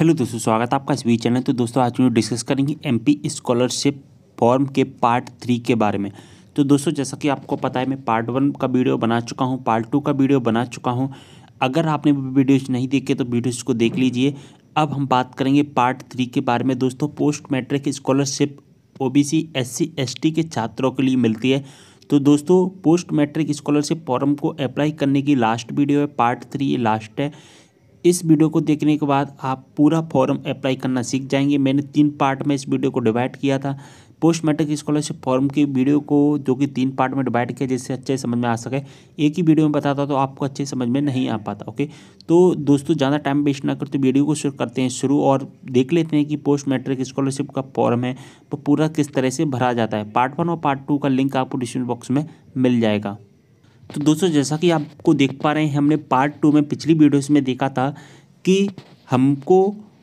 hello दोस्तों स्वागत है आपका इस वी चैनल तो दोस्तों आज वीडियो डिस्कस करेंगे एमपी स्कॉलरशिप फॉर्म के पार्ट थ्री के बारे में तो दोस्तों जैसा कि आपको पता है मैं पार्ट वन का वीडियो बना चुका हूँ पार्ट टू का वीडियो बना चुका हूँ अगर आपने वीडियोज़ नहीं देखे तो वीडियोज़ को देख लीजिए अब हम बात करेंगे पार्ट थ्री के बारे में दोस्तों post matric scholarship C S T के छात्रों के लिए मिलती है तो दोस्तों पोस्ट मैट्रिक स्कॉलरशिप फॉर्म को अप्लाई करने की लास्ट वीडियो है पार्ट थ्री ये लास्ट है इस वीडियो को देखने के बाद आप पूरा फॉर्म अप्लाई करना सीख जाएंगे मैंने तीन पार्ट में इस वीडियो को डिवाइड किया था पोस्ट मैट्रिक स्कॉलरशिप फॉर्म की वीडियो को जो कि तीन पार्ट में डिवाइड किया जिससे अच्छे समझ में आ सके एक ही वीडियो में बताता तो आपको अच्छे समझ में नहीं आ पाता ओके तो दोस्तों ज़्यादा टाइम वेस्ट ना करते वीडियो को शुरू करते हैं शुरू और देख लेते हैं कि पोस्ट मैट्रिक स्कॉलरशिप का फॉर्म है वो तो पूरा किस तरह से भरा जाता है पार्ट वन और पार्ट टू का लिंक आपको डिस्क्रिप्शन बॉक्स में मिल जाएगा तो दोस्तों जैसा कि आपको देख पा रहे हैं हमने पार्ट टू में पिछली वीडियोस में देखा था कि हमको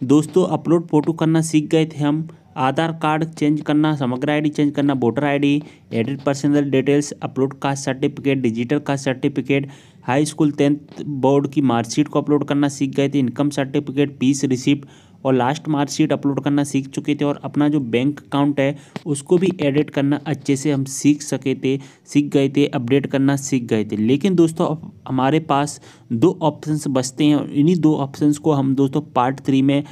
दोस्तों अपलोड फ़ोटो करना सीख गए थे हम आधार कार्ड चेंज करना समग्र आईडी चेंज करना voter ID edit personal details upload caste certificate digital caste certificate high school tenth board की मार्कशीट को अपलोड करना सीख गए थे इनकम सर्टिफिकेट पीस रिसिप्ट और लास्ट मार्कशीट अपलोड करना सीख चुके थे और अपना जो बैंक अकाउंट है उसको भी एडिट करना अच्छे से हम सीख सके थे सीख गए थे अपडेट करना सीख गए थे लेकिन दोस्तों हमारे पास दो ऑप्शंस बचते हैं और इन्हीं दो ऑप्शंस को हम दोस्तों पार्ट थ्री में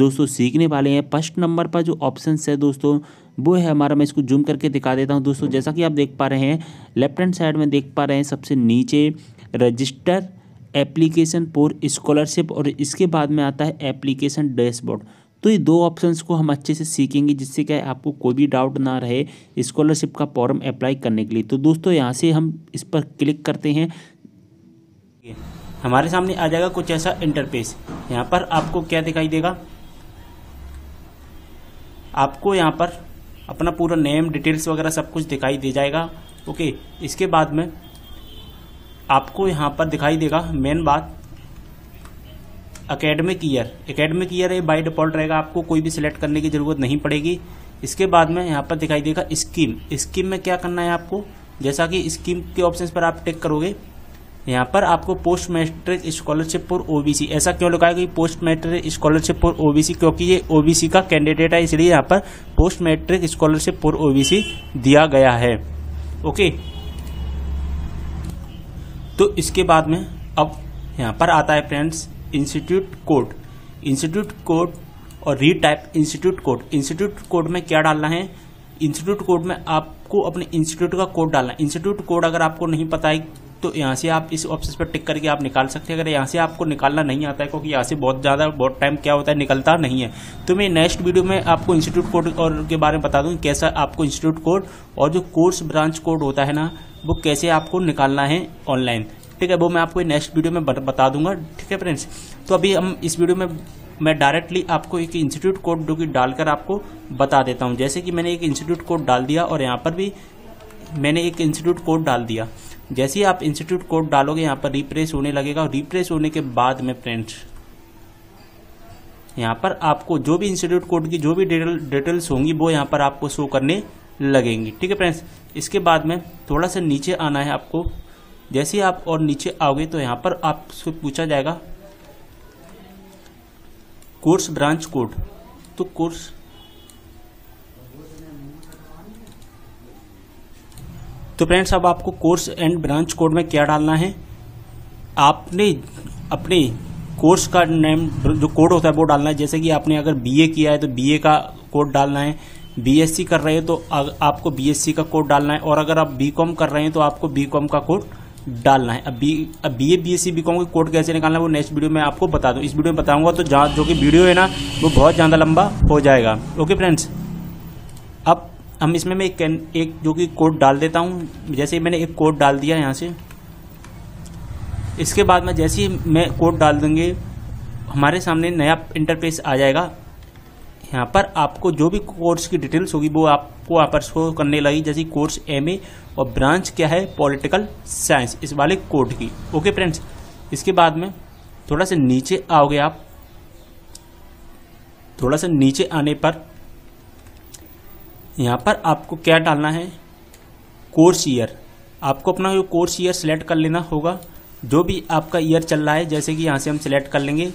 दोस्तों सीखने वाले हैं फर्स्ट नंबर पर जो ऑप्शंस है दोस्तों वो है हमारा मैं इसको जूम करके दिखा देता हूँ दोस्तों जैसा कि आप देख पा रहे हैं लेफ्ट हैंड साइड में देख पा रहे हैं सबसे नीचे रजिस्टर एप्लीकेशन फॉर स्कॉलरशिप और इसके बाद में आता है एप्लीकेशन डैशबोर्ड तो ये दो ऑप्शंस को हम अच्छे से सीखेंगे जिससे क्या है आपको कोई भी डाउट ना रहे स्कॉलरशिप का फॉर्म अप्लाई करने के लिए तो दोस्तों यहाँ से हम इस पर क्लिक करते हैं हमारे सामने आ जाएगा कुछ ऐसा इंटरफेस यहाँ पर आपको क्या दिखाई देगा आपको यहाँ पर अपना पूरा नेम डिटेल्स वगैरह सब कुछ दिखाई दे जाएगा ओके इसके बाद में आपको यहाँ पर दिखाई देगा मेन बात अकेडमिक ईयर अकेडमिक ईयर ये बाई डिफॉल्ट रहेगा आपको कोई भी सिलेक्ट करने की ज़रूरत नहीं पड़ेगी इसके बाद में यहाँ पर दिखाई देगा स्कीम स्कीम में क्या करना है आपको जैसा कि स्कीम के ऑप्शन पर आप टिक करोगे यहाँ पर आपको post matric scholarship for OBC ऐसा क्यों लगाया कि post matric scholarship for OBC क्योंकि ये ओबीसी का कैंडिडेट है इसलिए यहाँ पर post matric scholarship for OBC दिया गया है ओके तो इसके बाद में अब यहाँ पर आता है friends institute code institute code और retype institute code institute code में क्या डालना है इंस्टीट्यूट कोड में आपको अपने इंस्टीट्यूट का कोड डालना है इंस्टीट्यूट कोड अगर आपको नहीं पता है तो यहाँ से आप इस ऑप्शन पर टिक करके आप निकाल सकते हैं अगर यहाँ से आपको निकालना नहीं आता है क्योंकि यहाँ से बहुत ज़्यादा बहुत टाइम क्या होता है निकलता नहीं है तो मैं नेक्स्ट वीडियो में आपको इंस्टीट्यूट कोड और के बारे में बता दूँ कैसा आपको इंस्टीट्यूट कोड और जो कोर्स ब्रांच कोड होता है ना वो कैसे आपको निकालना है ऑनलाइन ठीक है वो मैं आपको नेक्स्ट वीडियो में बता दूंगा ठीक है फ्रेंड्स तो अभी हम इस वीडियो में मैं डायरेक्टली आपको एक इंस्टीट्यूट कोड जो कि डालकर आपको बता देता हूँ जैसे कि मैंने एक इंस्टीट्यूट कोड डाल दिया और यहाँ पर भी मैंने एक इंस्टीट्यूट कोड डाल दिया जैसे ही आप इंस्टीट्यूट कोड डालोगे यहाँ पर रिप्रेस होने लगेगा और रिप्रेस होने के बाद में प्रिंट यहाँ पर आपको जो भी इंस्टीट्यूट कोड की जो भी डिटेल्स होंगी वो यहाँ पर आपको शो करने लगेंगी ठीक है फ्रेंड्स इसके बाद में थोड़ा सा नीचे आना है आपको जैसे ही आप और नीचे आओगे तो यहाँ पर आपसे पूछा जाएगा कोर्स ब्रांच कोड तो कोर्स तो फ्रेंड्स अब आपको कोर्स एंड ब्रांच कोड में क्या डालना है आपने अपने कोर्स का नेम जो कोड होता है वो डालना है जैसे कि आपने अगर बीए किया है तो बीए का कोड डालना है बीएससी कर रहे हैं तो आपको बीएससी का कोड डालना है और अगर आप बीकॉम कर रहे हैं तो आपको बीकॉम का कोड डालना है अब बी अब B A B S C B com का कोड कैसे निकालना है वो नेक्स्ट वीडियो में आपको बता दूँ इस वीडियो में बताऊंगा तो जहाँ जो कि वीडियो है ना वो बहुत ज़्यादा लंबा हो जाएगा ओके फ्रेंड्स हम इसमें मैं एक, एक जो कि कोड डाल देता हूँ जैसे मैंने एक कोड डाल दिया यहाँ से इसके बाद में जैसे ही मैं कोड डाल देंगे हमारे सामने नया इंटरफेस आ जाएगा यहाँ पर आपको जो भी कोर्स की डिटेल्स होगी वो आपको यहाँ पर शो करने लगी जैसे कोर्स एमए और ब्रांच क्या है पॉलिटिकल साइंस इस वाले कोड की ओके फ्रेंड्स इसके बाद में थोड़ा सा नीचे आओगे आप थोड़ा सा नीचे आने पर यहाँ पर आपको क्या डालना है कोर्स ईयर आपको अपना जो कोर्स ईयर सेलेक्ट कर लेना होगा जो भी आपका ईयर चल रहा है जैसे कि यहाँ से हम सिलेक्ट कर लेंगे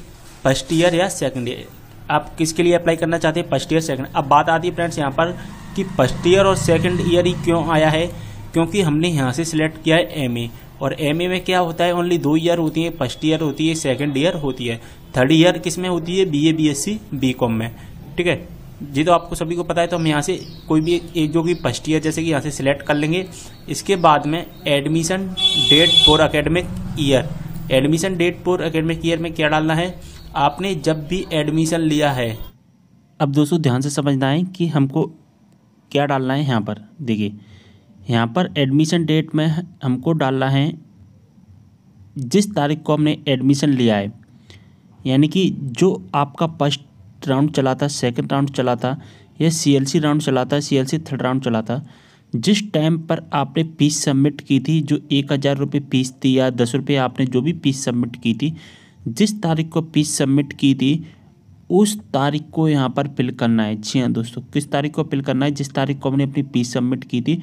फर्स्ट ईयर या सेकेंड ईयर आप किसके लिए अप्लाई करना चाहते हैं फर्स्ट ईयर सेकेंड अब बात आती है फ्रेंड्स यहाँ पर कि फर्स्ट ईयर और सेकेंड ईयर ही क्यों आया है क्योंकि हमने यहाँ से सिलेक्ट किया है एम और एम में क्या होता है ओनली दो ईयर होती है फर्स्ट ईयर होती है सेकेंड ईयर होती है थर्ड ईयर किस में होती है B A B S C B com में ठीक है जी तो आपको सभी को पता है तो हम यहाँ से कोई भी एक जो भी फर्स्ट ईयर जैसे कि यहाँ से सिलेक्ट कर लेंगे इसके बाद में admission date for academic year admission date for academic year में क्या डालना है आपने जब भी एडमिशन लिया है अब दोस्तों ध्यान से समझना है कि हमको क्या डालना है यहाँ पर देखिए यहाँ पर एडमिशन डेट में हमको डालना है जिस तारीख को हमने एडमिशन लिया है यानी कि जो आपका फर्स्ट राउंड चला था सेकेंड राउंड चला था या सी राउंड चला था सी थर्ड राउंड चला था जिस टाइम पर आपने फीस सबमिट की थी जो एक हज़ार रुपये फीस थी या दस रुपये आपने जो भी फीस सबमिट की थी जिस तारीख को फीस सबमिट की थी उस तारीख को यहाँ पर फिल करना है जी हाँ दोस्तों किस तारीख को फिल करना है जिस तारीख को हमने अपनी फीस सबमिट की थी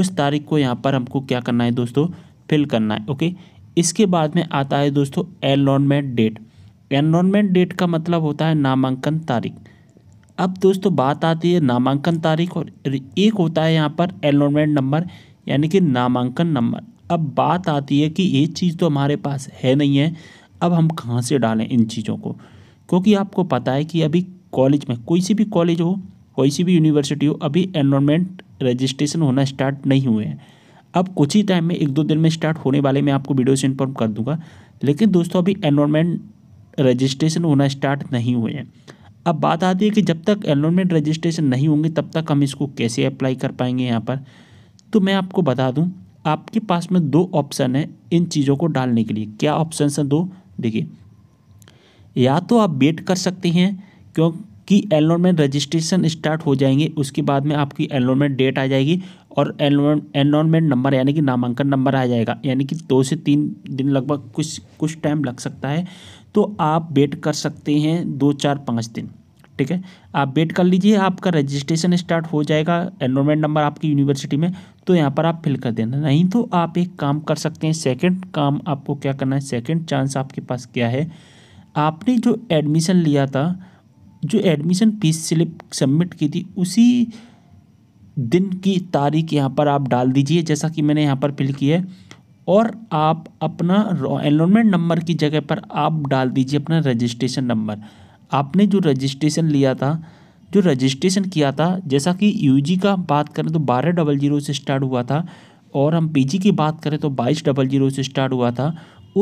उस तारीख को यहाँ पर हमको क्या करना है दोस्तों फिल करना है ओके इसके बाद में आता है दोस्तों एलॉनमेंट डेट एनरोलमेंट डेट का मतलब होता है नामांकन तारीख अब दोस्तों बात आती है नामांकन तारीख और एक होता है यहाँ पर एनरोलमेंट नंबर यानी कि नामांकन नंबर अब बात आती है कि ये चीज़ तो हमारे पास है नहीं है अब हम कहाँ से डालें इन चीज़ों को क्योंकि आपको पता है कि अभी कॉलेज में कोई सी भी कॉलेज हो कोई सी भी यूनिवर्सिटी हो अभी एनरोलमेंट रजिस्ट्रेशन होना स्टार्ट नहीं हुए हैं अब कुछ ही टाइम में एक दो दिन में स्टार्ट होने वाले मैं आपको वीडियो से इन्फॉर्म कर दूंगा लेकिन दोस्तों अभी एनरोलमेंट रजिस्ट्रेशन होना स्टार्ट नहीं हुए हैं अब बात आती है कि जब तक एनरोलमेंट रजिस्ट्रेशन नहीं होंगे तब तक हम इसको कैसे अप्लाई कर पाएंगे यहाँ पर तो मैं आपको बता दूँ आपके पास में दो ऑप्शन है इन चीज़ों को डालने के लिए क्या ऑप्शन हैं दो देखिए या तो आप वेट कर सकते हैं क्योंकि एनरोलमेंट रजिस्ट्रेशन स्टार्ट हो जाएंगे उसके बाद में आपकी एनरोलमेंट डेट आ जाएगी और एनरोलमेंट नंबर यानी कि नामांकन नंबर आ जाएगा यानी कि दो से तीन दिन लगभग कुछ कुछ टाइम लग सकता है तो आप वेट कर सकते हैं दो चार पाँच दिन ठीक है आप वेट कर लीजिए आपका रजिस्ट्रेशन स्टार्ट हो जाएगा एनरोलमेंट नंबर आपकी यूनिवर्सिटी में तो यहाँ पर आप फिल कर देना नहीं तो आप एक काम कर सकते हैं सेकेंड काम आपको क्या करना है सेकेंड चांस आपके पास क्या है आपने जो एडमिशन लिया था जो एडमिशन फीस स्लिप सबमिट की थी उसी दिन की तारीख यहाँ पर आप डाल दीजिए जैसा कि मैंने यहाँ पर फिल किया है और आप अपना एनरोलमेंट नंबर की जगह पर आप डाल दीजिए अपना रजिस्ट्रेशन नंबर आपने जो रजिस्ट्रेशन लिया था जो रजिस्ट्रेशन किया था जैसा कि यूजी का बात करें तो बारह डबल जीरो से स्टार्ट हुआ था और हम पीजी की बात करें तो बाईस डबल जीरो से स्टार्ट हुआ था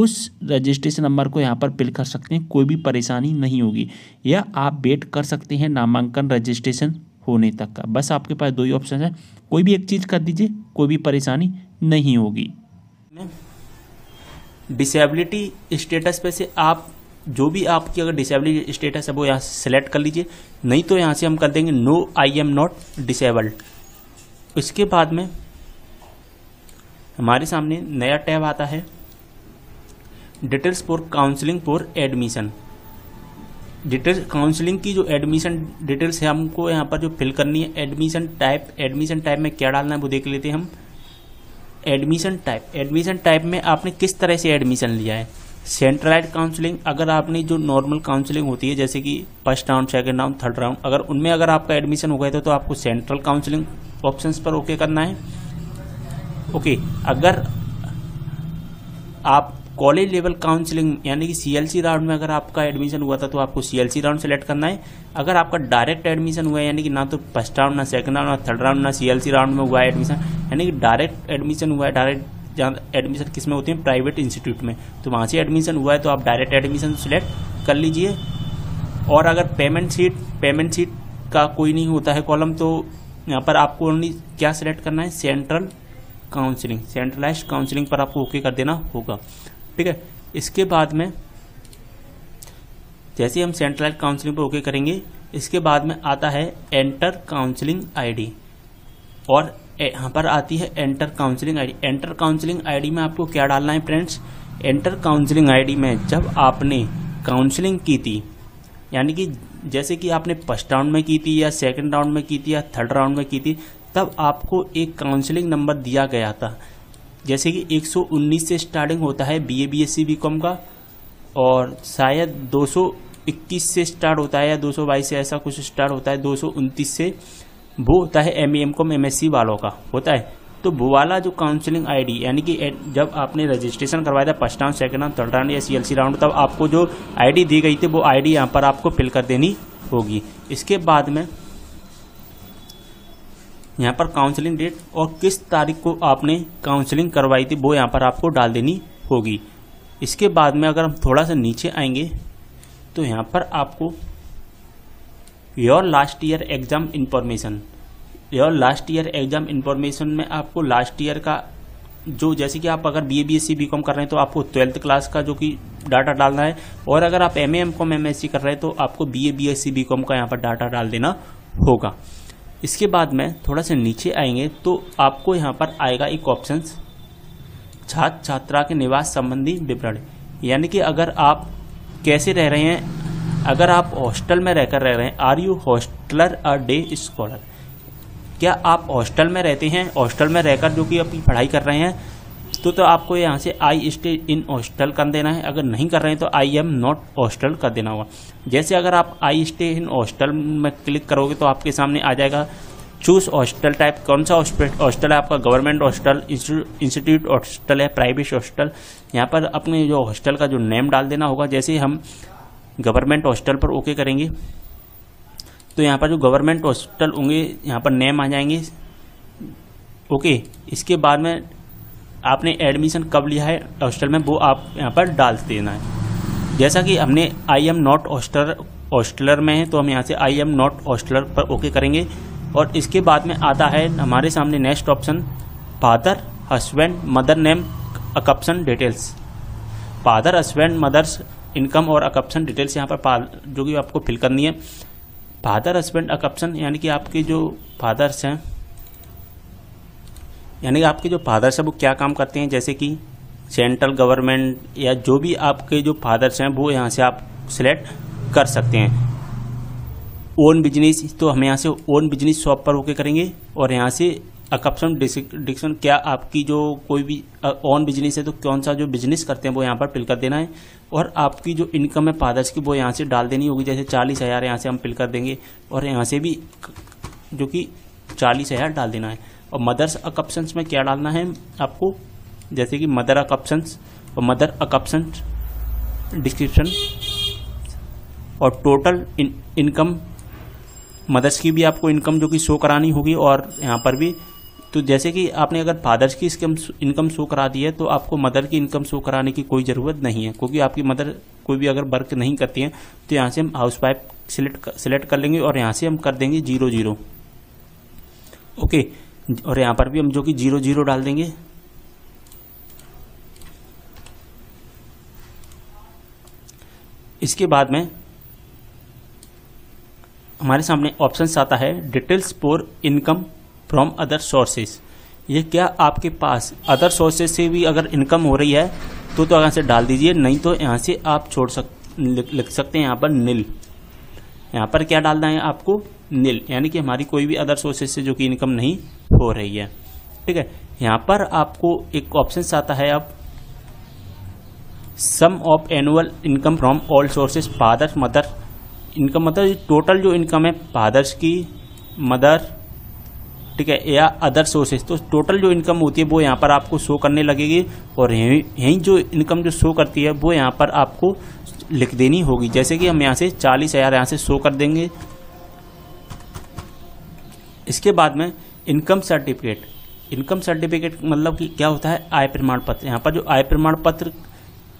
उस रजिस्ट्रेशन नंबर को यहाँ पर पिल कर सकते हैं कोई भी परेशानी नहीं होगी या आप वेट कर सकते हैं नामांकन रजिस्ट्रेशन होने तक का बस आपके पास दो ही ऑप्शन है कोई भी एक चीज़ कर दीजिए कोई भी परेशानी नहीं होगी डिसेबिलिटी स्टेटस पे से आप जो भी आपकी अगर डिसेबिलिटी स्टेटस है वो यहाँ सेलेक्ट कर लीजिए नहीं तो यहाँ से हम कर देंगे no I am not disabled इसके बाद में हमारे सामने नया टैब आता है details for counselling for admission details counselling की जो एडमिशन डिटेल्स है हमको यहाँ पर जो फिल करनी है एडमिशन टाइप एडमिशन टाइप में क्या डालना है वो देख लेते हैं हम एडमिशन टाइप एडमिशन टाइप में आपने किस तरह से एडमिशन लिया है सेंट्रलाइज काउंसलिंग अगर आपने जो नॉर्मल काउंसलिंग होती है जैसे कि first round second round third round अगर उनमें अगर आपका एडमिशन हो गया था तो, तो आपको सेंट्रल काउंसलिंग ऑप्शंस पर ओके करना है ओके अगर आप कॉलेज लेवल काउंसलिंग यानी कि सीएलसी राउंड में अगर आपका एडमिशन हुआ था तो आपको सीएलसी राउंड सेलेक्ट करना है अगर आपका डायरेक्ट एडमिशन हुआ है यानी कि ना तो फर्स्ट राउंड ना सेकंड राउंड ना थर्ड राउंड ना सीएलसी राउंड में हुआ है एडमिशन यानी कि डायरेक्ट एडमिशन हुआ है डायरेक्ट जहाँ एडमिशन किस में होते हैं प्राइवेट इंस्टीट्यूट में तो वहाँ से एडमिशन हुआ है तो आप डायरेक्ट एडमिशन सेलेक्ट कर लीजिए और अगर पेमेंट सीट पेमेंट सीट का कोई नहीं होता है कॉलम तो यहाँ पर आपको ओनली क्या सिलेक्ट करना है सेंट्रल काउंसलिंग सेंट्रलाइज काउंसलिंग पर आपको ओके कर देना होगा ठीक है इसके बाद में जैसे हम सेंट्रलाइज काउंसलिंग पर ओके करेंगे इसके बाद में आता है एंटर काउंसलिंग आईडी और यहाँ पर आती है enter counselling ID enter counselling ID में आपको क्या डालना है फ्रेंड्स एंटर काउंसलिंग आईडी में जब आपने काउंसलिंग की थी यानी कि जैसे कि आपने फर्स्ट राउंड में की थी या सेकंड राउंड में की थी या थर्ड राउंड में की थी तब आपको एक काउंसलिंग नंबर दिया गया था जैसे कि 119 से स्टार्टिंग होता है B A B S C B com का और शायद 221 से स्टार्ट होता है या 222 से ऐसा कुछ स्टार्ट होता है दो से वो होता है M E M com M S C वालों का होता है तो वो वाला जो काउंसलिंग आईडी यानी कि जब आपने रजिस्ट्रेशन करवाया था first round second round third round या सीएलसी राउंड तब आपको जो आईडी दी गई थी वो आईडी यहाँ पर आपको फिल कर देनी होगी इसके बाद में यहाँ पर काउंसलिंग डेट और किस तारीख को आपने काउंसलिंग करवाई थी वो यहाँ पर आपको डाल देनी होगी इसके बाद में अगर हम थोड़ा सा नीचे आएंगे तो यहाँ पर आपको your last year exam information your last year exam information में आपको लास्ट ईयर का जो जैसे कि आप अगर B A B S C B com कर रहे हैं तो आपको ट्वेल्थ क्लास का जो कि डाटा डालना है और अगर आप M A M com M S C कर रहे हैं तो आपको B A B S C B com का यहाँ पर डाटा डाल देना होगा इसके बाद में थोड़ा सा नीचे आएंगे तो आपको यहाँ पर आएगा एक ऑप्शन छात्र छात्रा के निवास संबंधी विवरण यानी कि अगर आप कैसे रह रहे हैं अगर आप हॉस्टल में रहकर रह रहे हैं are you hosteller a day scholar क्या आप हॉस्टल में रहते हैं हॉस्टल में रहकर जो कि अपनी पढ़ाई कर रहे हैं तो तो आपको यहाँ से आई स्टे इन हॉस्टल कर देना है अगर नहीं कर रहे हैं तो आई एम नॉट हॉस्टल कर देना होगा जैसे अगर आप आई स्टे इन हॉस्टल में क्लिक करोगे तो आपके सामने आ जाएगा चूज हॉस्टल टाइप कौन सा हॉस्टल है आपका गवर्नमेंट हॉस्टल इंस्टीट्यूट हॉस्टल है प्राइवेट हॉस्टल यहाँ पर अपने जो हॉस्टल का जो नेम डाल देना होगा जैसे हम गवर्नमेंट हॉस्टल पर ओके करेंगे तो यहाँ पर जो गवर्नमेंट हॉस्टल होंगे यहाँ पर नेम आ जाएंगे ओके इसके बाद में आपने एडमिशन कब लिया है हॉस्टल में वो आप यहाँ पर डाल देना है जैसा कि हमने I am not hosteller hosteller में है तो हम यहाँ से आई एम नॉट हॉस्टलर पर ओके करेंगे और इसके बाद में आता है हमारे सामने next option father husband mother name occupation details father husband mother's income और अकप्सन डिटेल्स यहाँ पर जो कि आपको फिल करनी है फादर हस्बैंड अकप्सन यानी कि आपके जो फादर्स हैं यानी कि आपके जो फादर्स हैं वो क्या काम करते हैं जैसे कि सेंट्रल गवर्नमेंट या जो भी आपके जो फादर्स हैं वो यहाँ से आप सिलेक्ट कर सकते हैं ओन बिजनेस तो हम यहाँ से ओन बिजनेस शॉप पर होके करेंगे और यहाँ से अकप्शन डिक्शन क्या आपकी जो कोई भी ओन बिजनेस है तो कौन सा जो बिजनेस करते हैं वो यहाँ पर फिल कर देना है और आपकी जो इनकम है फादर्स की वो यहाँ से डाल देनी होगी जैसे चालीस हज़ार यहाँ से हम फिल कर देंगे और यहाँ से भी जो कि चालीस हज़ार डाल देना है और मदर्स अकप्शंस में क्या डालना है आपको जैसे कि मदर अकप्शंस और मदर अकप्शंस डिस्क्रिप्शन और टोटल इन, इनकम मदर्स की भी आपको इनकम जो कि शो करानी होगी और यहाँ पर भी तो जैसे कि आपने अगर फादर्स की इनकम शो करा दी है तो आपको मदर की इनकम शो कराने की कोई ज़रूरत नहीं है क्योंकि आपकी मदर कोई भी अगर वर्क नहीं करती है तो यहाँ से हम हाउस वाइफ सिलेक्ट सिलेक्ट कर लेंगे और यहाँ से हम कर देंगे जीरो जीरो ओके और यहां पर भी हम जो कि जीरो जीरो डाल देंगे इसके बाद में हमारे सामने ऑप्शन आता है details for income from other sources ये क्या आपके पास अदर सोर्सेस से भी अगर इनकम हो रही है तो तो यहाँ से डाल दीजिए नहीं तो यहाँ से आप छोड़ सक लिख सकते हैं यहाँ पर नील यहाँ पर क्या डालना है आपको नील यानी कि हमारी कोई भी अदर सोर्सेज से जो कि इनकम नहीं हो रही है ठीक है यहाँ पर आपको एक ऑप्शन आता है अब sum of annual income from all sources father mother income मतलब टोटल जो इनकम है फादर्स की मदर ठीक है या अदर सोर्सेज तो टोटल जो इनकम होती है वो यहाँ पर आपको शो करने लगेगी और यहीं यहीं जो इनकम जो शो करती है वो यहाँ पर आपको लिख देनी होगी जैसे कि हम यहाँ से चालीस हज़ार यहाँ से शो कर देंगे इसके बाद में इनकम सर्टिफिकेट इनकम सर्टिफिकेट मतलब कि क्या होता है आय प्रमाण पत्र यहाँ पर जो आय प्रमाण पत्र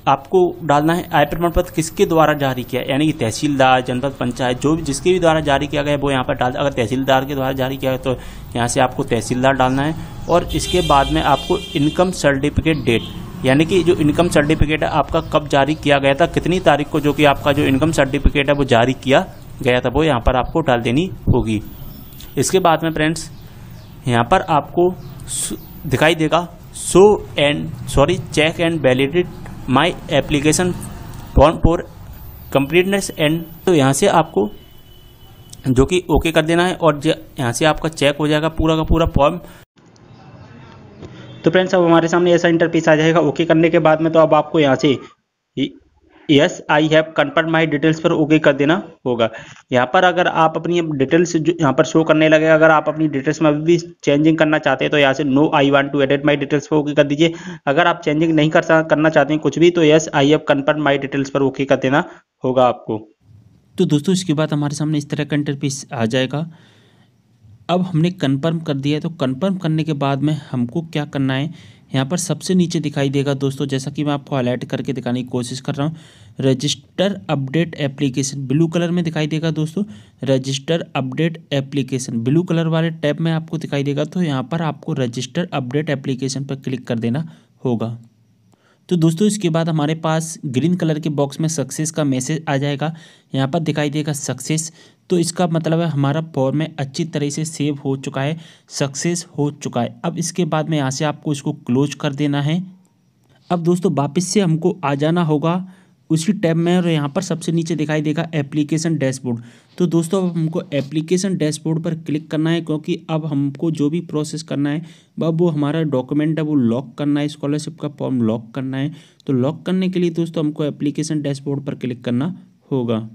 आपको डालना है आय प्रमाण पत्र किसके द्वारा जारी किया यानी कि तहसीलदार जनपद पंचायत जो भी जिसके भी द्वारा जारी किया गया वो यहाँ पर डाल अगर तहसीलदार के द्वारा जारी किया गया तो यहाँ से आपको तहसीलदार डालना है और इसके बाद में आपको इनकम सर्टिफिकेट डेट यानी कि जो इनकम सर्टिफिकेट है आपका कब जारी किया गया था कितनी तारीख को जो कि आपका जो इनकम सर्टिफिकेट है वो जारी किया गया था वो यहाँ पर आपको डाल देनी होगी इसके बाद में फ्रेंड्स यहाँ पर आपको दिखाई देगा so and sorry check and validate my application form for completeness and तो यहाँ से आपको जो कि ओके कर देना है और यहाँ से आपका चेक हो जाएगा पूरा का पूरा फॉर्म तो फ्रेंड्स अब हमारे सामने ऐसा इंटरफेस आ जाएगा ओके करने के बाद में तो अब आपको यहाँ से yes I have confirm my details पर ओके कर देना होगा यहाँ पर अगर आप अपनी डिटेल्स जो यहाँ पर शो करने लगे अगर आप अपनी डिटेल्स में अभी भी चेंजिंग करना चाहते हैं तो यहाँ से no I want to edit my details पर ओके कर दीजिए अगर आप चेंजिंग नहीं कर करना चाहते हैं कुछ भी तो yes I have confirm my details पर ओके कर देना होगा आपको तो दोस्तों इसके बाद हमारे सामने इस तरह का इंटरफेस आ जाएगा अब हमने कन्फर्म कर दिया है तो कन्फर्म करने के बाद में हमको क्या करना है यहाँ पर सबसे नीचे दिखाई देगा दोस्तों जैसा कि मैं आपको हाईलाइट करके दिखाने की कोशिश कर रहा हूँ register update application blue colour में दिखाई देगा दोस्तों register update application blue colour वाले टैब में आपको दिखाई देगा तो यहाँ पर आपको रजिस्टर अपडेट एप्लीकेशन पर क्लिक कर देना होगा तो दोस्तों इसके बाद हमारे पास ग्रीन कलर के बॉक्स में सक्सेस का मैसेज आ जाएगा यहाँ पर दिखाई देगा सक्सेस तो इसका मतलब है हमारा फॉर्म है अच्छी तरह से सेव हो चुका है सक्सेस हो चुका है अब इसके बाद में यहाँ से आपको इसको क्लोज कर देना है अब दोस्तों वापस से हमको आ जाना होगा उसी टैब में और यहाँ पर सबसे नीचे दिखाई देगा एप्लीकेशन डैशबोर्ड तो दोस्तों अब हमको एप्लीकेशन डैशबोर्ड पर क्लिक करना है क्योंकि अब हमको जो भी प्रोसेस करना है अब वो हमारा डॉक्यूमेंट है वो लॉक करना है स्कॉलरशिप का फॉर्म लॉक करना है तो लॉक करने के लिए दोस्तों हमको एप्लीकेशन डैशबोर्ड पर क्लिक करना होगा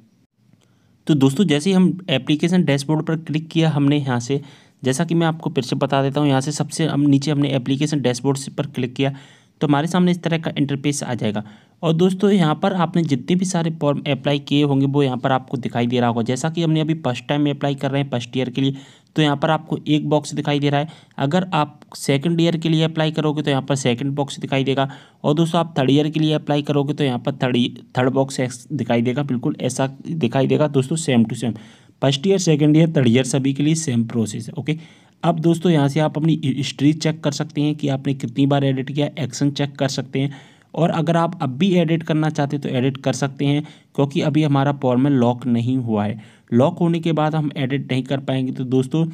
तो दोस्तों जैसे ही हम एप्लीकेशन डैशबोर्ड पर क्लिक किया हमने यहाँ से जैसा कि मैं आपको फिर से बता देता हूँ यहाँ से सबसे हम नीचे हमने एप्लीकेशन डैशबोर्ड पर क्लिक किया तो हमारे सामने इस तरह का इंटरफेस आ जाएगा और दोस्तों यहाँ पर आपने जितने भी सारे फॉर्म अप्लाई किए होंगे वो यहाँ पर आपको दिखाई दे रहा होगा जैसा कि हमने अभी फर्स्ट टाइम अप्लाई कर रहे हैं फर्स्ट ईयर के लिए तो यहाँ पर आपको एक बॉक्स दिखाई दे रहा है अगर आप सेकंड ईयर के लिए अप्लाई करोगे तो यहाँ पर सेकंड बॉक्स दिखाई देगा और दोस्तों आप थर्ड ईयर के लिए अप्लाई करोगे तो यहाँ पर थर्ड थर्ड बॉक्स दिखाई देगा बिल्कुल ऐसा दिखाई देगा दोस्तों same to same first year second year third year सभी के लिए सेम प्रोसेस है ओके अब दोस्तों यहाँ से आप अपनी हिस्ट्री चेक कर सकते हैं कि आपने कितनी बार एडिट किया एक्शन चेक कर सकते हैं और अगर आप अब भी एडिट करना चाहते तो एडिट कर सकते हैं क्योंकि अभी हमारा पॉर्मल लॉक नहीं हुआ है लॉक होने के बाद हम एडिट नहीं कर पाएंगे तो दोस्तों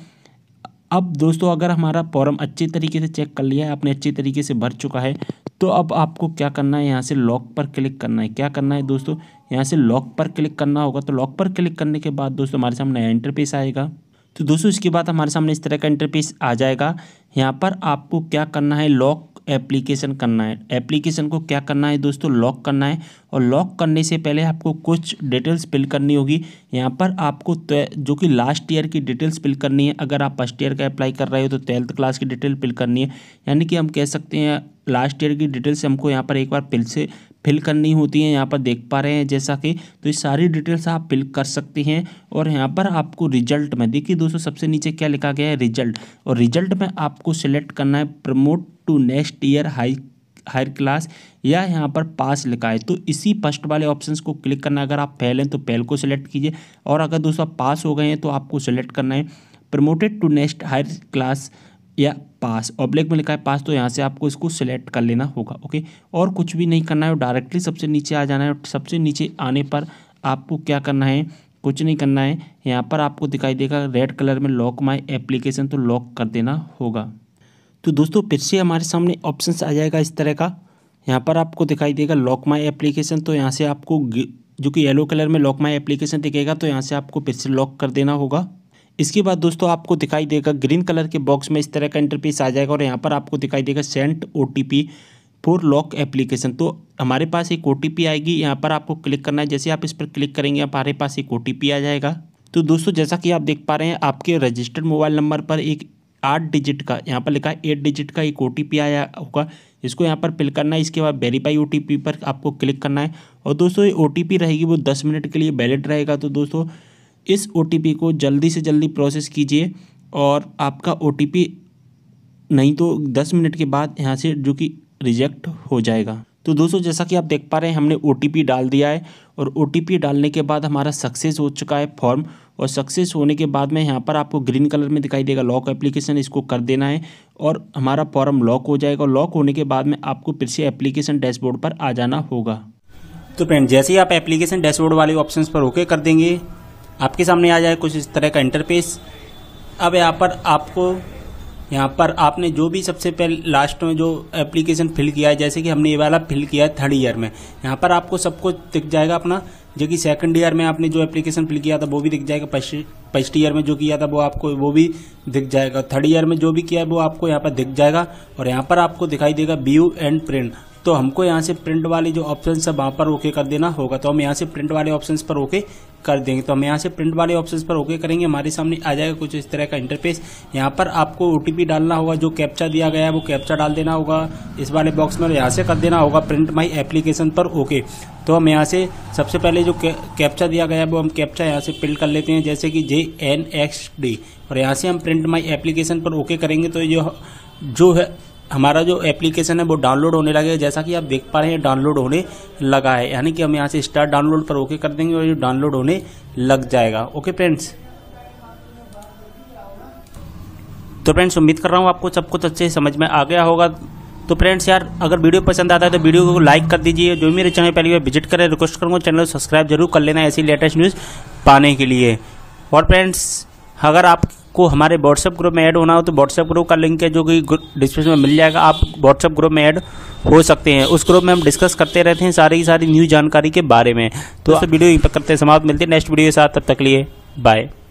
अब दोस्तों अगर हमारा फॉर्म अच्छे तरीके से चेक कर लिया है आपने अच्छे तरीके से भर चुका है तो अब आपको क्या करना है यहाँ से लॉक पर क्लिक करना है क्या करना है दोस्तों यहाँ से लॉक पर क्लिक करना होगा तो लॉक पर क्लिक करने के बाद दोस्तों हमारे सामने नया इंटरपेस आएगा तो दोस्तों इसके बाद हमारे सामने इस तरह का इंटरपेस आ जाएगा यहाँ पर आपको क्या करना है लॉक एप्लीकेशन करना है एप्लीकेशन को क्या करना है दोस्तों लॉक करना है और लॉक करने से पहले आपको कुछ डिटेल्स फिल करनी होगी यहाँ पर आपको जो कि लास्ट ईयर की डिटेल्स फिल करनी है अगर आप फर्स्ट ईयर का अप्लाई कर रहे हो तो ट्वेल्थ क्लास की डिटेल फिल करनी है यानी कि हम कह सकते हैं लास्ट ईयर की डिटेल्स हमको यहाँ पर एक बार फिल से फिल करनी होती है यहाँ पर देख पा रहे हैं जैसा कि तो ये सारी डिटेल्स आप फिल कर सकते हैं और यहाँ पर आपको रिजल्ट में देखिए दोस्तों सबसे नीचे क्या लिखा गया है रिजल्ट और रिजल्ट में आपको सिलेक्ट करना है promote to next year high higher class या यहाँ पर पास लिखा है तो इसी फर्स्ट वाले ऑप्शंस को क्लिक करना अगर आप फेल हैं तो फेल को सिलेक्ट कीजिए और अगर दोस्तों पास हो गए हैं तो आपको सिलेक्ट करना है promoted to next higher class या पास ऑब्लिक में लिखा है पास तो यहाँ से आपको इसको सिलेक्ट कर लेना होगा ओके और कुछ भी नहीं करना है डायरेक्टली सबसे नीचे आ जाना है सबसे नीचे आने पर आपको क्या करना है कुछ नहीं करना है यहाँ पर आपको दिखाई देगा रेड कलर में लॉक माई एप्लीकेशन तो लॉक कर देना होगा तो दोस्तों फिर से हमारे सामने ऑप्शंस आ जाएगा इस तरह का यहाँ पर आपको दिखाई देगा लॉक माई एप्लीकेशन तो यहाँ से आपको जो कि येलो कलर में लॉक माई एप्लीकेशन दिखेगा तो यहाँ से आपको फिर से लॉक कर देना होगा इसके बाद दोस्तों आपको दिखाई देगा ग्रीन कलर के बॉक्स में इस तरह का इंटरफेस आ जाएगा और यहाँ पर आपको दिखाई देगा sent O for lock application तो हमारे पास एक ओ आएगी यहाँ पर आपको क्लिक करना है जैसे आप इस पर क्लिक करेंगे हमारे पास एक ओ आ जाएगा तो दोस्तों जैसा कि आप देख पा रहे हैं आपके रजिस्टर्ड मोबाइल नंबर पर एक आठ डिजिट का यहाँ पर लिखा है एट डिजिट का एक ओ आया होगा इसको यहाँ पर फिल करना है इसके बाद वेरीफाई ओ पर आपको क्लिक करना है और दोस्तों ये ओ रहेगी वो दस मिनट के लिए वैलिड रहेगा तो दोस्तों इस ओ को जल्दी से जल्दी प्रोसेस कीजिए और आपका ओ नहीं तो दस मिनट के बाद यहाँ से जो कि रिजेक्ट हो जाएगा तो दोस्तों जैसा कि आप देख पा रहे हैं हमने ओ डाल दिया है और ओ डालने के बाद हमारा सक्सेस हो चुका है फॉर्म और सक्सेस होने के बाद में यहाँ पर आपको ग्रीन कलर में दिखाई देगा लॉक एप्लीकेशन इसको कर देना है और हमारा फॉर्म लॉक हो जाएगा लॉक होने के बाद में आपको फिर से एप्लीकेशन डैशबोर्ड पर आ जाना होगा तो फ्रेंड जैसे ही आप एप्लीकेशन डैशबोर्ड वाले ऑप्शन पर ओके कर देंगे आपके सामने आ जाए कुछ इस तरह का इंटरफेस अब यहाँ पर आपको यहाँ पर आपने जो भी सबसे पहले लास्ट में जो एप्लीकेशन फिल किया है जैसे कि हमने ये वाला फिल किया है थर्ड ईयर में यहाँ पर आपको सब कुछ दिख जाएगा अपना जो कि सेकंड ईयर में आपने जो एप्लीकेशन फिल किया था वो भी दिख जाएगा फर्स्ट ईयर में जो किया था वो आपको वो भी दिख जाएगा थर्ड ईयर में जो भी किया है वो आपको यहाँ पर दिख जाएगा और यहाँ पर आपको दिखाई देगा व्यू एंड प्रिंट तो हमको यहाँ से प्रिंट वाले जो ऑप्शन है वहाँ पर ओके कर देना होगा तो हम यहाँ से प्रिंट वाले ऑप्शन पर ओके कर देंगे तो हम यहाँ से प्रिंट वाले ऑप्शन पर ओके करेंगे हमारे सामने आ जाएगा कुछ इस तरह का इंटरफेस यहाँ पर आपको ओ डालना होगा जो कैप्चा दिया गया है वो कैप्चा डाल देना होगा इस वाले बॉक्स में यहाँ से कर देना होगा प्रिंट माई एप्लीकेशन पर ओके तो हम यहाँ से सबसे पहले जो कैप्चा दिया गया है वो हम कैप्चा यहाँ से प्रिंट कर लेते हैं जैसे कि जे एन एक्स डी और यहाँ से हम प्रिंट माई एप्लीकेशन पर ओके करेंगे तो ये जो है हमारा जो एप्लीकेशन है वो डाउनलोड होने लगेगा जैसा कि आप देख पा रहे हैं डाउनलोड होने लगा है यानी कि हम यहाँ से स्टार्ट डाउनलोड पर ओके कर देंगे और ये डाउनलोड होने लग जाएगा ओके फ्रेंड्स तो फ्रेंड्स उम्मीद कर रहा हूँ आपको सब कुछ अच्छे से समझ में आ गया होगा तो फ्रेंड्स यार अगर वीडियो पसंद आता है तो वीडियो को लाइक कर दीजिए जो मेरे चैनल पहली बार विजिट करें रिक्वेस्ट करूँगा चैनल को सब्सक्राइब जरूर कर लेना ऐसी लेटेस्ट न्यूज़ पाने के लिए और फ्रेंड्स अगर आप को हमारे व्हाट्सएप ग्रुप में ऐड होना हो तो व्हाट्सएप ग्रुप का लिंक है जो कि डिस्क्रिप्शन में मिल जाएगा आप व्हाट्सएप ग्रुप में ऐड हो सकते हैं उस ग्रुप में हम डिस्कस करते रहते हैं सारी की सारी न्यूज़ जानकारी के बारे में तो, तो वीडियो करते समाप्त मिलते हैं नेक्स्ट वीडियो के साथ तब तक लिए बाय